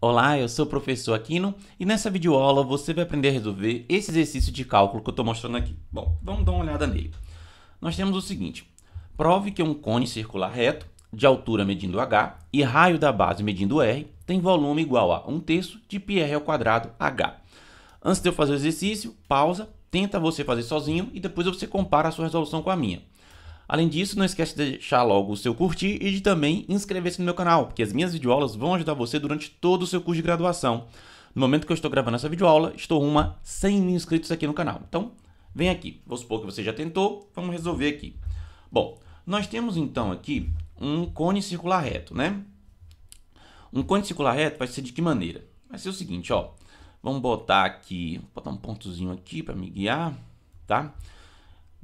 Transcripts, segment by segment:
Olá, eu sou o professor Aquino e nessa videoaula você vai aprender a resolver esse exercício de cálculo que eu estou mostrando aqui. Bom, vamos dar uma olhada nele. Nós temos o seguinte, prove que um cone circular reto, de altura medindo h e raio da base medindo r, tem volume igual a 1 terço de πr ao quadrado h. Antes de eu fazer o exercício, pausa, tenta você fazer sozinho e depois você compara a sua resolução com a minha. Além disso, não esquece de deixar logo o seu curtir e de também inscrever-se no meu canal, porque as minhas videoaulas vão ajudar você durante todo o seu curso de graduação. No momento que eu estou gravando essa videoaula, estou uma 100 mil inscritos aqui no canal. Então, vem aqui. Vou supor que você já tentou, vamos resolver aqui. Bom, nós temos então aqui um cone circular reto, né? Um cone circular reto vai ser de que maneira? Vai ser o seguinte, ó. Vamos botar aqui, botar um pontozinho aqui para me guiar, tá? Tá?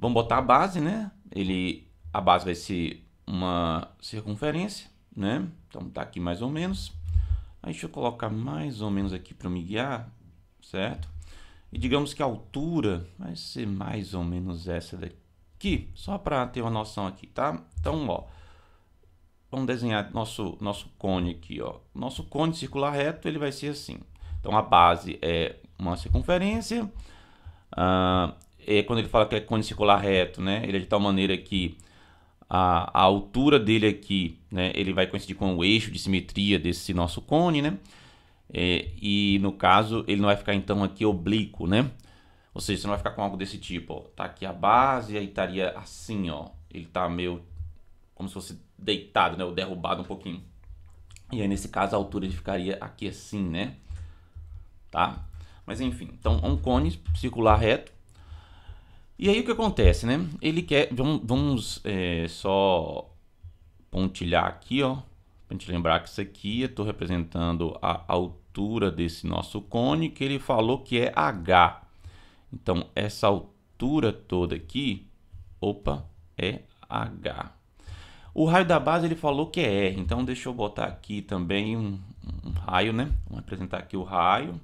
Vamos botar a base, né? Ele, a base vai ser uma circunferência, né? Então tá aqui mais ou menos. Aí deixa eu colocar mais ou menos aqui para me guiar, certo? E digamos que a altura vai ser mais ou menos essa daqui, só para ter uma noção aqui, tá? Então, ó, vamos desenhar nosso, nosso cone aqui, ó. Nosso cone circular reto, ele vai ser assim. Então, a base é uma circunferência, a ah, é, quando ele fala que é cone circular reto, né? Ele é de tal maneira que a, a altura dele aqui, né? Ele vai coincidir com o eixo de simetria desse nosso cone, né? É, e no caso, ele não vai ficar então aqui oblíquo, né? Ou seja, você não vai ficar com algo desse tipo, ó. Tá aqui a base, aí estaria assim, ó. Ele tá meio como se fosse deitado, né? Ou derrubado um pouquinho. E aí, nesse caso, a altura ele ficaria aqui assim, né? Tá? Mas enfim, então é um cone circular reto e aí o que acontece, né? Ele quer. Vamos, vamos é, só pontilhar aqui, ó. Pra gente lembrar que isso aqui eu estou representando a altura desse nosso cone, que ele falou que é H. Então, essa altura toda aqui, opa, é H. O raio da base ele falou que é R, então deixa eu botar aqui também um, um raio, né? Vamos representar aqui o raio,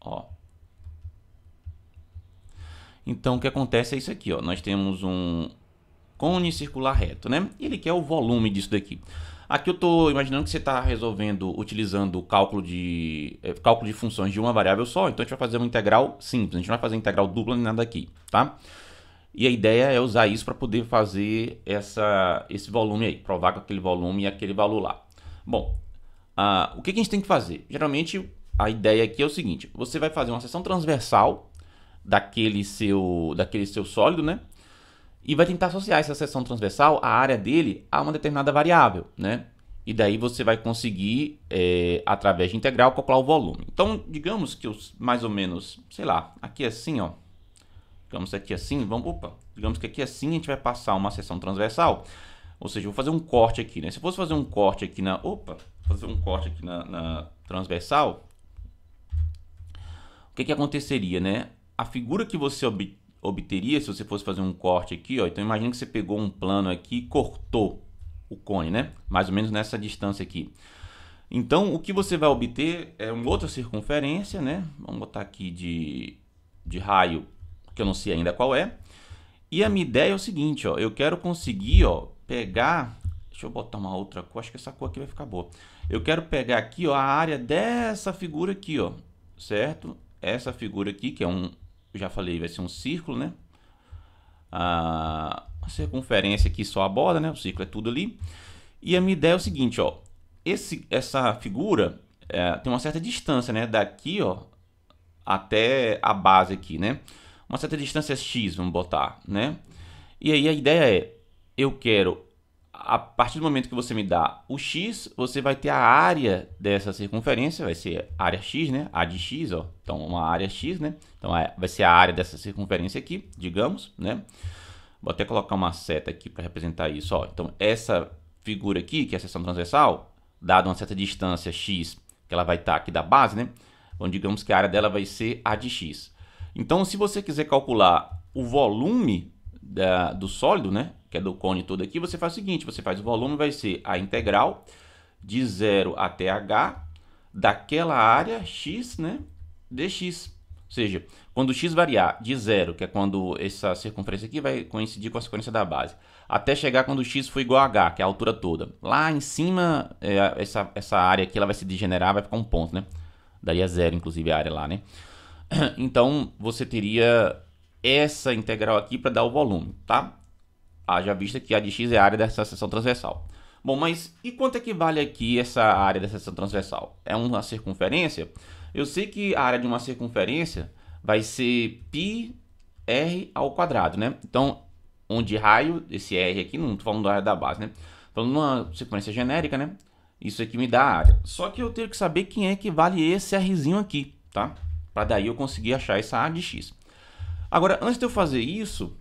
ó. Então o que acontece é isso aqui, ó. Nós temos um cone circular reto, né? E ele quer o volume disso daqui. Aqui eu estou imaginando que você está resolvendo utilizando o cálculo de, é, cálculo de funções de uma variável só, então a gente vai fazer uma integral simples, a gente não vai fazer integral dupla nem nada aqui, tá? E a ideia é usar isso para poder fazer essa, esse volume aí, provar com aquele volume e aquele valor lá. Bom, uh, o que, que a gente tem que fazer? Geralmente a ideia aqui é o seguinte, você vai fazer uma seção transversal daquele seu, daquele seu sólido, né? E vai tentar associar essa seção transversal, a área dele, a uma determinada variável, né? E daí você vai conseguir, é, através de integral, calcular o volume. Então, digamos que os mais ou menos, sei lá, aqui assim, ó. Digamos que aqui assim, vamos, opa, digamos que aqui assim a gente vai passar uma seção transversal. Ou seja, vou fazer um corte aqui, né? Se eu fosse fazer um corte aqui na, opa, fazer um corte aqui na, na transversal, o que, que aconteceria, né? a figura que você ob obteria se você fosse fazer um corte aqui, ó, então imagine que você pegou um plano aqui e cortou o cone, né? Mais ou menos nessa distância aqui. Então, o que você vai obter é uma outra circunferência, né? Vamos botar aqui de, de raio, que eu não sei ainda qual é. E a minha ideia é o seguinte, ó, eu quero conseguir, ó, pegar, deixa eu botar uma outra cor, acho que essa cor aqui vai ficar boa. Eu quero pegar aqui, ó, a área dessa figura aqui, ó, certo? Essa figura aqui, que é um, já falei, vai ser um círculo, né? A, a circunferência aqui só a borda, né? O círculo é tudo ali. E a minha ideia é o seguinte, ó. Esse, essa figura é, tem uma certa distância, né? Daqui, ó, até a base aqui, né? Uma certa distância é x, vamos botar, né? E aí a ideia é, eu quero a partir do momento que você me dá o x, você vai ter a área dessa circunferência, vai ser área x, né? A de x, ó. Então, uma área x, né? Então, é, vai ser a área dessa circunferência aqui, digamos, né? Vou até colocar uma seta aqui para representar isso, ó. Então, essa figura aqui, que é a seção transversal, dada uma certa distância x, que ela vai estar tá aqui da base, né? Então, digamos que a área dela vai ser a de x. Então, se você quiser calcular o volume da, do sólido, né? que é do cone todo aqui, você faz o seguinte, você faz o volume, vai ser a integral de zero até h daquela área x, né, dx. Ou seja, quando x variar de zero, que é quando essa circunferência aqui vai coincidir com a sequência da base, até chegar quando x for igual a h, que é a altura toda. Lá em cima, é, essa, essa área aqui ela vai se degenerar, vai ficar um ponto, né? Daria zero, inclusive, a área lá, né? Então, você teria essa integral aqui para dar o volume, tá? haja vista que a de x é a área dessa seção transversal. Bom, mas e quanto é que vale aqui essa área dessa seção transversal? É uma circunferência? Eu sei que a área de uma circunferência vai ser pi r ao quadrado, né? Então, onde raio, esse r aqui, não estou falando da área da base, né? Falando numa sequência genérica, né? Isso aqui me dá a área. Só que eu tenho que saber quem é que vale esse rzinho aqui, tá? Para daí eu conseguir achar essa área de x. Agora, antes de eu fazer isso,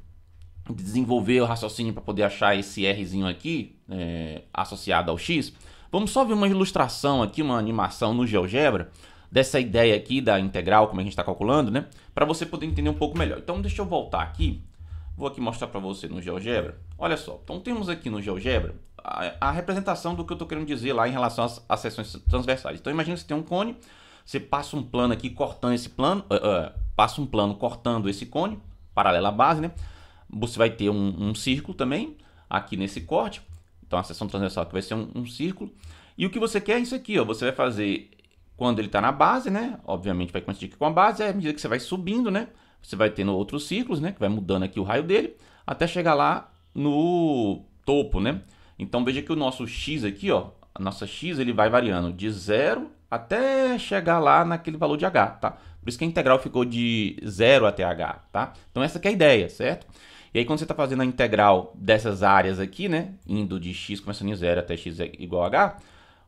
desenvolver o raciocínio para poder achar esse Rzinho aqui, é, associado ao X, vamos só ver uma ilustração aqui, uma animação no GeoGebra, dessa ideia aqui da integral, como a gente está calculando, né? Para você poder entender um pouco melhor. Então, deixa eu voltar aqui. Vou aqui mostrar para você no GeoGebra. Olha só, então temos aqui no GeoGebra a, a representação do que eu estou querendo dizer lá em relação às, às seções transversais. Então, imagina que você tem um cone, você passa um plano aqui cortando esse plano, uh, uh, passa um plano cortando esse cone, paralela à base, né? Você vai ter um, um círculo também aqui nesse corte. Então a seção transversal aqui vai ser um, um círculo. E o que você quer é isso aqui, ó. Você vai fazer quando ele está na base, né? Obviamente vai coincidir com a base. À medida que você vai subindo, né? Você vai tendo outros círculos, né? Que vai mudando aqui o raio dele até chegar lá no topo, né? Então veja que o nosso x aqui, ó, a nossa x ele vai variando de zero até chegar lá naquele valor de h, tá? Por isso que a integral ficou de zero até h, tá? Então essa é a ideia, certo? E aí quando você está fazendo a integral dessas áreas aqui, né, indo de x começando em zero até x igual a h,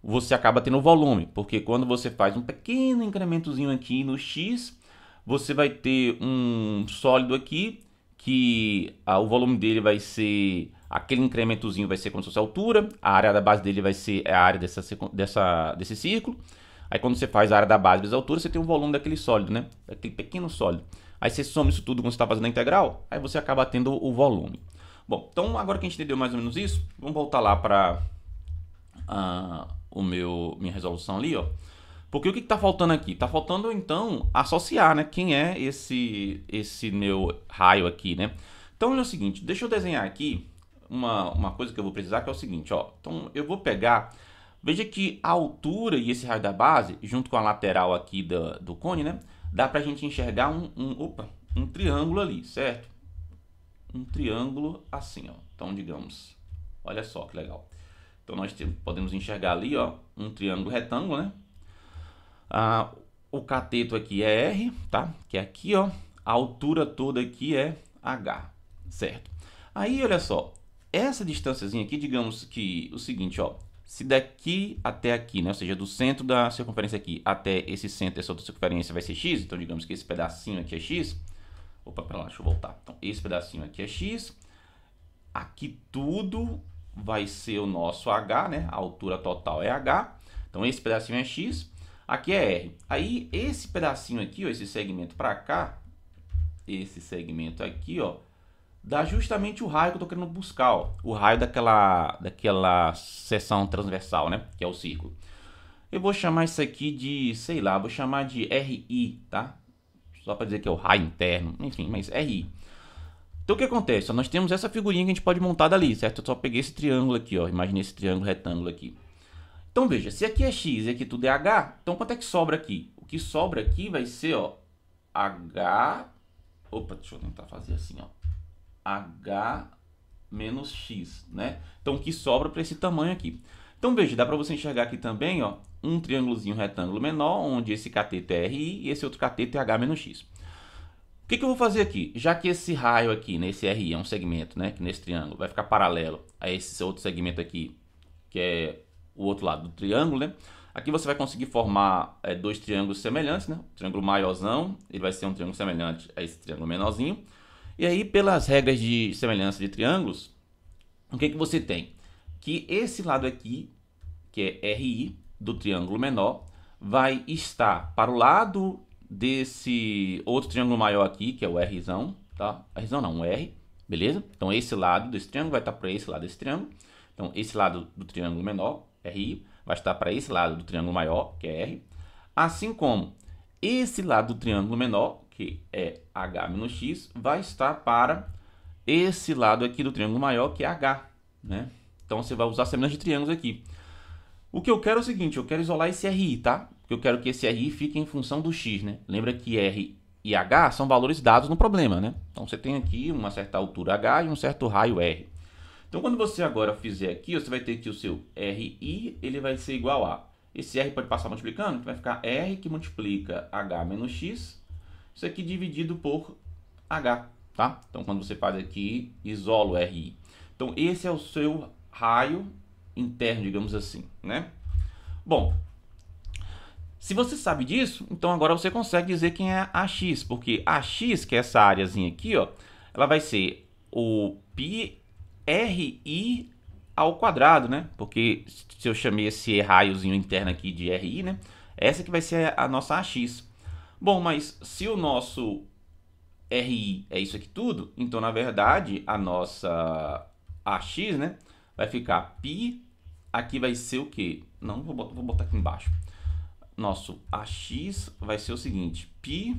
você acaba tendo volume, porque quando você faz um pequeno incrementozinho aqui no x, você vai ter um sólido aqui que ah, o volume dele vai ser aquele incrementozinho vai ser como se fosse a altura, a área da base dele vai ser é a área dessa, dessa, desse círculo. Aí quando você faz a área da base vezes a altura, você tem o volume daquele sólido, né? Daquele pequeno sólido. Aí você soma isso tudo quando você está fazendo a integral, aí você acaba tendo o volume. Bom, então agora que a gente entendeu mais ou menos isso, vamos voltar lá para uh, ah, o meu minha resolução ali, ó. Porque o que está faltando aqui? Está faltando então associar, né? Quem é esse esse meu raio aqui, né? Então é o seguinte, deixa eu desenhar aqui uma, uma coisa que eu vou precisar que é o seguinte, ó. Então eu vou pegar Veja que a altura e esse raio da base, junto com a lateral aqui do cone, né? Dá para a gente enxergar um, um, opa, um triângulo ali, certo? Um triângulo assim, ó. Então, digamos, olha só que legal. Então, nós podemos enxergar ali, ó, um triângulo retângulo, né? Ah, o cateto aqui é R, tá? Que é aqui, ó. A altura toda aqui é H, certo? Aí, olha só. Essa distânciazinha aqui, digamos que o seguinte, ó se daqui até aqui, né? ou seja, do centro da circunferência aqui até esse centro dessa outra circunferência vai ser x, então digamos que esse pedacinho aqui é x. Opa, pera lá, deixa eu voltar. Então, esse pedacinho aqui é x. Aqui tudo vai ser o nosso h, né? A altura total é h. Então, esse pedacinho é x. Aqui é r. Aí, esse pedacinho aqui, ó, esse segmento para cá, esse segmento aqui, ó, dá justamente o raio que eu tô querendo buscar, ó, o raio daquela, daquela seção transversal, né, que é o círculo. Eu vou chamar isso aqui de, sei lá, vou chamar de RI, tá? Só para dizer que é o raio interno, enfim, mas RI. Então o que acontece? Nós temos essa figurinha que a gente pode montar dali, certo? Eu só peguei esse triângulo aqui, ó, imagine esse triângulo retângulo aqui. Então veja, se aqui é x e aqui tudo é h, então quanto é que sobra aqui? O que sobra aqui vai ser, ó, h... Opa, deixa eu tentar fazer assim, ó. H menos X, né? Então, o que sobra para esse tamanho aqui? Então, veja, dá para você enxergar aqui também, ó, um triângulozinho retângulo menor, onde esse cateto é RI e esse outro cateto é H menos X. O que, que eu vou fazer aqui? Já que esse raio aqui, nesse né, RI, é um segmento, né, que nesse triângulo vai ficar paralelo a esse outro segmento aqui, que é o outro lado do triângulo, né? Aqui você vai conseguir formar é, dois triângulos semelhantes, né? O triângulo maiorzão, ele vai ser um triângulo semelhante a esse triângulo menorzinho. E aí, pelas regras de semelhança de triângulos, o que, que você tem? Que esse lado aqui, que é RI, do triângulo menor, vai estar para o lado desse outro triângulo maior aqui, que é o Rzão, tá? Rzão não, um R, beleza? Então, esse lado desse triângulo vai estar para esse lado desse triângulo. Então, esse lado do triângulo menor, RI, vai estar para esse lado do triângulo maior, que é R. Assim como esse lado do triângulo menor, que é h menos x, vai estar para esse lado aqui do triângulo maior, que é h. Né? Então você vai usar semelhança de triângulos aqui. O que eu quero é o seguinte, eu quero isolar esse RI, tá? Porque eu quero é que esse RI fique em função do x, né? Lembra que R e H são valores dados no problema, né? Então você tem aqui uma certa altura H e um certo raio R. Então quando você agora fizer aqui, você vai ter que o seu RI, ele vai ser igual a... Esse R pode passar multiplicando, vai ficar R que multiplica H menos X isso aqui dividido por H, tá? Então, quando você faz aqui, isola o RI. Então, esse é o seu raio interno, digamos assim, né? Bom, se você sabe disso, então agora você consegue dizer quem é AX, porque AX, que é essa áreazinha aqui, ó, ela vai ser o pi ao quadrado, né? Porque se eu chamei esse raiozinho interno aqui de RI, né? Essa que vai ser a nossa AX. Bom, mas se o nosso RI é isso aqui tudo, então na verdade a nossa AX, né, vai ficar π, aqui vai ser o quê? Não, vou, vou botar aqui embaixo. Nosso AX vai ser o seguinte, π,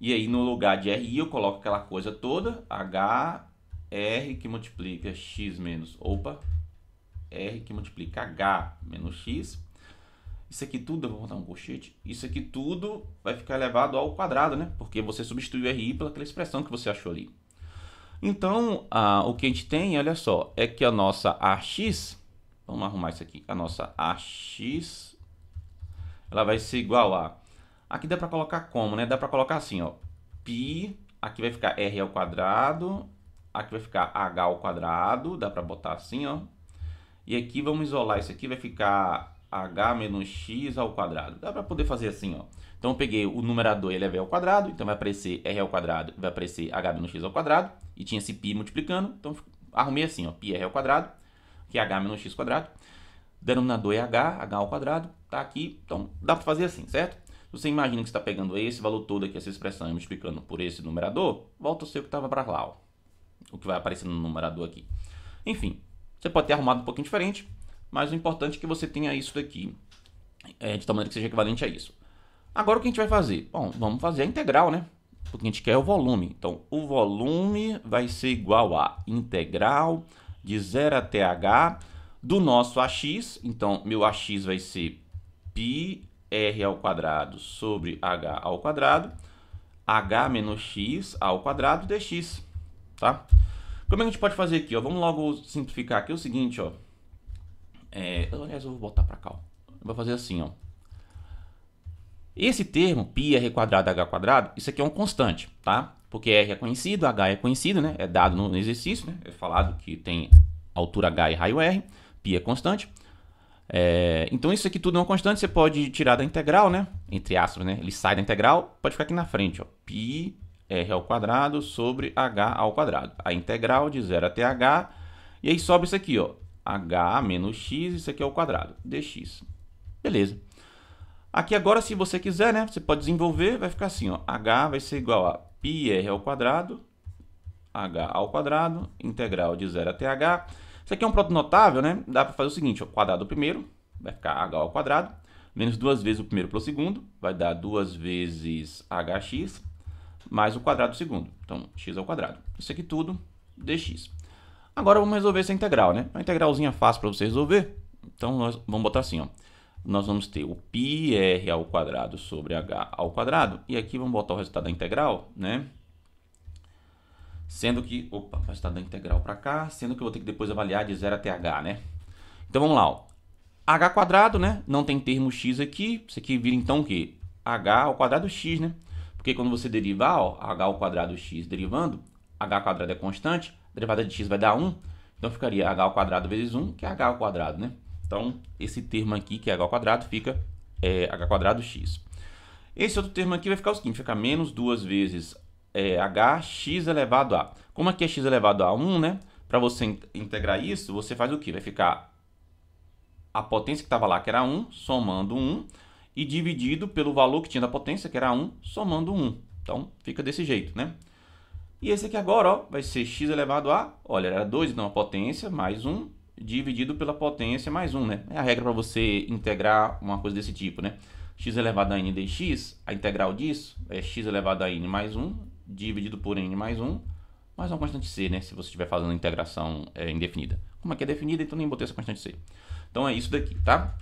e aí no lugar de RI eu coloco aquela coisa toda, HR que multiplica X menos, opa, R que multiplica H menos X, isso aqui tudo, eu vou botar um colchete. Isso aqui tudo vai ficar elevado ao quadrado, né? Porque você substituiu RI pelaquela expressão que você achou ali. Então, ah, o que a gente tem, olha só, é que a nossa AX, vamos arrumar isso aqui, a nossa AX, ela vai ser igual a, aqui dá para colocar como, né? Dá para colocar assim, ó, π, aqui vai ficar R ao quadrado, aqui vai ficar H ao quadrado, dá para botar assim, ó. E aqui vamos isolar isso aqui, vai ficar h menos x ao quadrado. Dá para poder fazer assim, ó. Então eu peguei o numerador e elevei é ao quadrado, então vai aparecer r ao quadrado, vai aparecer h menos x ao quadrado, e tinha esse π multiplicando, então arrumei assim, ó, πr ao quadrado, que é h menos x ao quadrado. Denominador é h, h ao quadrado, tá aqui, então dá para fazer assim, certo? Você imagina que está pegando esse valor todo aqui, essa expressão, e multiplicando por esse numerador, volta o que estava para lá, ó. O que vai aparecer no numerador aqui. Enfim, você pode ter arrumado um pouquinho diferente, mas o importante é que você tenha isso daqui, é, de tal maneira que seja equivalente a isso. Agora o que a gente vai fazer? Bom, vamos fazer a integral, né? O que a gente quer é o volume. Então, o volume vai ser igual a integral de 0 até h do nosso ax. Então, meu ax vai ser πr ao quadrado sobre h ao quadrado, h menos x ao quadrado dx, tá? Como é que a gente pode fazer aqui? Ó? Vamos logo simplificar aqui o seguinte, ó. É, eu, aliás, eu vou botar para cá. Ó. Vou fazer assim, ó. Esse termo, π r quadrado h quadrado, isso aqui é um constante, tá? Porque r é conhecido, h é conhecido, né? É dado no exercício, né? É falado que tem altura h e raio r, π é constante. É, então isso aqui tudo é uma constante, você pode tirar da integral, né? Entre aspas, né? Ele sai da integral, pode ficar aqui na frente, ó. Pi r ao quadrado sobre h ao quadrado. A integral de zero até h. E aí sobe isso aqui, ó h menos x, isso aqui é o quadrado, dx. Beleza. Aqui agora, se você quiser, né, você pode desenvolver, vai ficar assim, ó, h vai ser igual a πr ao quadrado, h ao quadrado, integral de zero até h. Isso aqui é um produto notável, né? Dá para fazer o seguinte, ó, quadrado primeiro, vai ficar h ao quadrado, menos duas vezes o primeiro pelo segundo, vai dar duas vezes hx, mais o quadrado do segundo. Então, x ao quadrado. Isso aqui tudo dx. Agora vamos resolver essa integral, né? É uma integralzinha fácil para você resolver. Então nós vamos botar assim, ó. Nós vamos ter o πr ao quadrado sobre h ao quadrado e aqui vamos botar o resultado da integral, né? Sendo que, opa, o resultado da integral para cá, sendo que eu vou ter que depois avaliar de zero até h, né? Então vamos lá, ó. h quadrado, né? Não tem termo x aqui, isso aqui vira então o quê? h ao quadrado x, né? Porque quando você derivar, ó, h ao quadrado x derivando, h quadrado é constante, derivada de x vai dar 1, então ficaria h ao quadrado vezes 1, que é h ao quadrado, né? Então, esse termo aqui, que é h ao quadrado, fica é, h quadrado x. Esse outro termo aqui vai ficar o seguinte, fica menos 2 vezes é, h x elevado a. Como aqui é x elevado a 1, né? Para você integrar isso, você faz o quê? Vai ficar a potência que estava lá, que era 1, somando 1, e dividido pelo valor que tinha da potência, que era 1, somando 1. Então, fica desse jeito, né? E esse aqui agora ó, vai ser x elevado a, olha, era 2, então a potência mais 1 dividido pela potência mais 1, né? É a regra para você integrar uma coisa desse tipo, né? x elevado a n dx, a integral disso é x elevado a n mais 1 dividido por n mais 1 mais uma constante c, né? Se você estiver fazendo integração é, indefinida. Como é que é definida? Então nem botei essa constante c. Então é isso daqui, tá?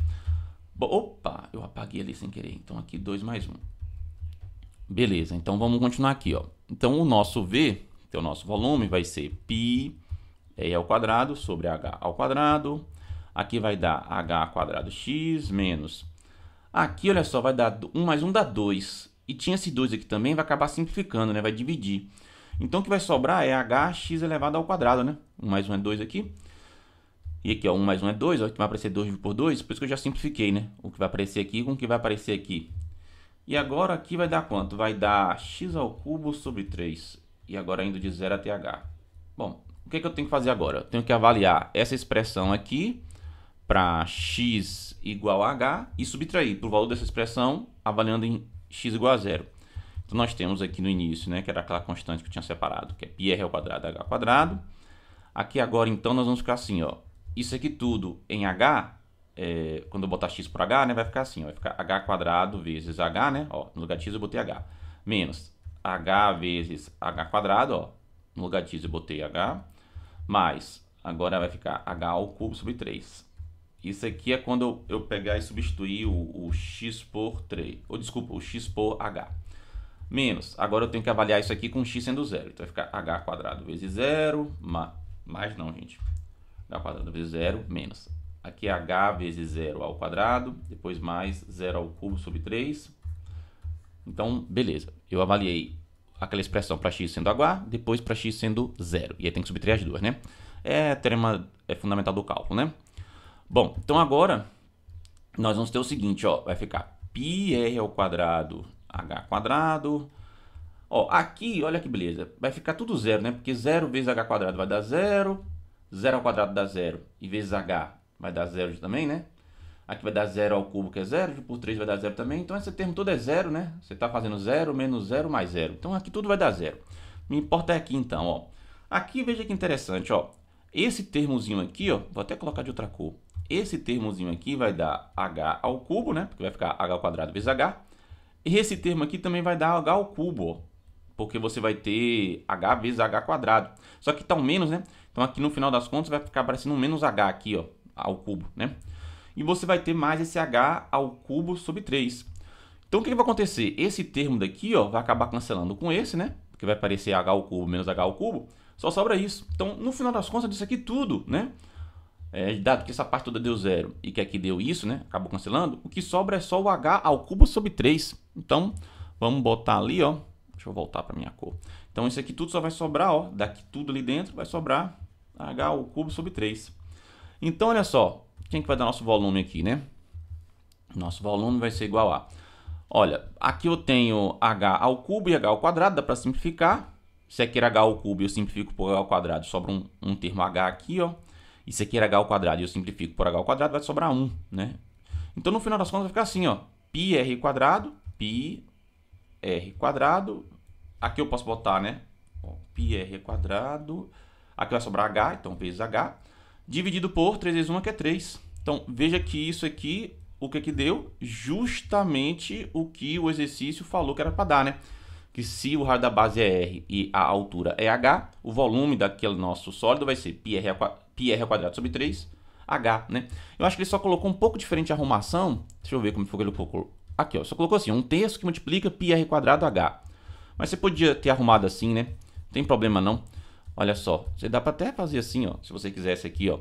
Opa, eu apaguei ali sem querer. Então aqui 2 mais 1. Beleza, então vamos continuar aqui, ó. Então o nosso V, que é o nosso volume, vai ser π é, ao quadrado sobre h ao quadrado. Aqui vai dar h ao quadrado x menos. Aqui, olha só, vai dar 1 mais 1 dá 2. E tinha esse 2 aqui também, vai acabar simplificando, né? Vai dividir. Então o que vai sobrar é hx elevado ao quadrado, né? 1 mais 1 é 2 aqui. E aqui, ó, 1 mais 1 é 2, ó, que vai aparecer 2 por 2, por isso que eu já simplifiquei, né? O que vai aparecer aqui com o que vai aparecer aqui. E agora aqui vai dar quanto? Vai dar x ao cubo sobre 3. E agora indo de 0 até h. Bom, o que, é que eu tenho que fazer agora? Eu tenho que avaliar essa expressão aqui para x igual a h e subtrair para o valor dessa expressão avaliando em x igual a zero. Então nós temos aqui no início, né, que era aquela constante que eu tinha separado, que é πr ao quadrado h ao quadrado. Aqui agora então nós vamos ficar assim, ó. Isso aqui tudo em h é, quando eu botar x por h, né, vai ficar assim, vai ficar h quadrado vezes h, né, ó, no lugar de x eu botei h, menos h vezes h quadrado, ó, no lugar de x eu botei h, mais, agora vai ficar h ao cubo sobre 3. Isso aqui é quando eu, eu pegar e substituir o, o x por 3, ou desculpa, o x por h. Menos, agora eu tenho que avaliar isso aqui com x sendo zero, então vai ficar h quadrado vezes zero, mais, mais não, gente, h quadrado vezes zero, menos Aqui é h vezes 0 ao quadrado, depois mais 0 ao cubo sobre 3. Então, beleza. Eu avaliei aquela expressão para x sendo h, depois para x sendo 0. E aí tem que subtrair as duas, né? É teorema é fundamental do cálculo, né? Bom, então agora nós vamos ter o seguinte, ó, vai ficar πr ao quadrado h quadrado. Ó, aqui, olha que beleza, vai ficar tudo zero, né? Porque 0 vezes h quadrado vai dar zero, 0 ao quadrado dá zero, e vezes h vai dar zero também, né? Aqui vai dar zero ao cubo, que é zero, por 3 vai dar zero também. Então esse termo todo é zero, né? Você está fazendo zero, menos zero, mais zero. Então aqui tudo vai dar zero. Me importa é aqui então, ó. Aqui veja que interessante, ó. Esse termozinho aqui, ó, vou até colocar de outra cor. Esse termozinho aqui vai dar h ao cubo, né? Porque vai ficar h ao quadrado vezes h. E esse termo aqui também vai dar h ao cubo, ó, porque você vai ter h vezes h quadrado. Só que está um menos, né? Então aqui no final das contas vai ficar parecendo um menos h aqui, ó ao cubo, né? E você vai ter mais esse h ao cubo sobre 3. Então o que, que vai acontecer? Esse termo daqui ó, vai acabar cancelando com esse, né? Porque vai aparecer h ao cubo menos h ao cubo. Só sobra isso. Então, no final das contas, disso aqui tudo, né? É, dado que essa parte toda deu zero e que aqui deu isso, né? Acabou cancelando. O que sobra é só o h ao cubo sobre 3. Então, vamos botar ali, ó. Deixa eu voltar para minha cor. Então, isso aqui tudo só vai sobrar, ó. Daqui tudo ali dentro vai sobrar h ao cubo sobre 3. Então, olha só, quem que vai dar nosso volume aqui, né? Nosso volume vai ser igual a... Olha, aqui eu tenho h ao cubo e h ao quadrado, dá para simplificar. Se aqui era h ao cubo eu simplifico por h ao quadrado, sobra um, um termo h aqui, ó. E se aqui era h ao quadrado e eu simplifico por h ao quadrado, vai sobrar 1, né? Então, no final das contas, vai ficar assim, ó. πr quadrado, πr quadrado. Aqui eu posso botar, né? Pi πr quadrado. Aqui vai sobrar h, então vezes h dividido por 3 vezes 1, que é 3. Então, veja que isso aqui, o que é que deu? Justamente o que o exercício falou que era para dar, né? Que se o raio da base é R e a altura é H, o volume daquele nosso sólido vai ser πr quadrado sobre 3, H, né? Eu acho que ele só colocou um pouco diferente a arrumação. Deixa eu ver como foi que ele colocou. Aqui, ó, só colocou assim, um terço que multiplica πr quadrado H. Mas você podia ter arrumado assim, né? Não tem problema não. Olha só, você dá para até fazer assim, ó. Se você quisesse aqui, ó,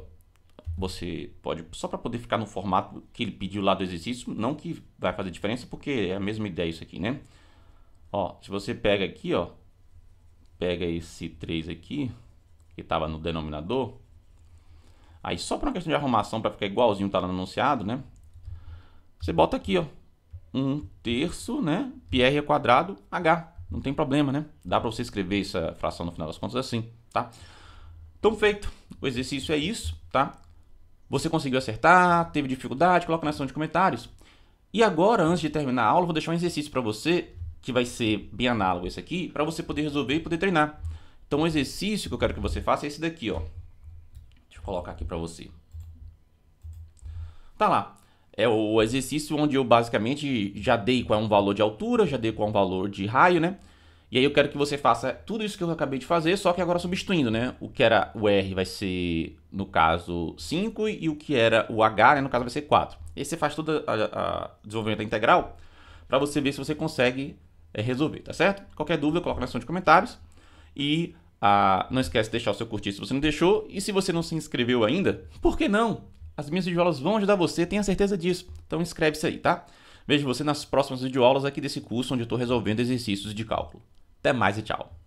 você pode só para poder ficar no formato que ele pediu lá do exercício, não que vai fazer diferença, porque é a mesma ideia isso aqui, né? Ó, se você pega aqui, ó, pega esse 3 aqui, que estava no denominador, aí só para uma questão de arrumação para ficar igualzinho tá no anunciado, né? Você bota aqui, ó, 1 terço, né? πr quadrado h. Não tem problema, né? Dá para você escrever essa fração no final das contas assim tá? Então feito, o exercício é isso, tá? Você conseguiu acertar, teve dificuldade, coloca na seção de comentários. E agora, antes de terminar a aula, vou deixar um exercício para você, que vai ser bem análogo a esse aqui, para você poder resolver e poder treinar. Então o exercício que eu quero que você faça é esse daqui, ó. Deixa eu colocar aqui para você. Tá lá. É o exercício onde eu basicamente já dei qual é um valor de altura, já dei qual é um valor de raio, né? E aí eu quero que você faça tudo isso que eu acabei de fazer, só que agora substituindo, né? O que era o R vai ser, no caso, 5 e o que era o H, né? no caso, vai ser 4. E aí você faz todo o desenvolvimento da integral para você ver se você consegue é, resolver, tá certo? Qualquer dúvida, coloca na seção de comentários. E ah, não esquece de deixar o seu curtir se você não deixou. E se você não se inscreveu ainda, por que não? As minhas videoaulas vão ajudar você, tenha certeza disso. Então inscreve-se aí, tá? Vejo você nas próximas videoaulas aqui desse curso, onde eu estou resolvendo exercícios de cálculo. Até mais e tchau.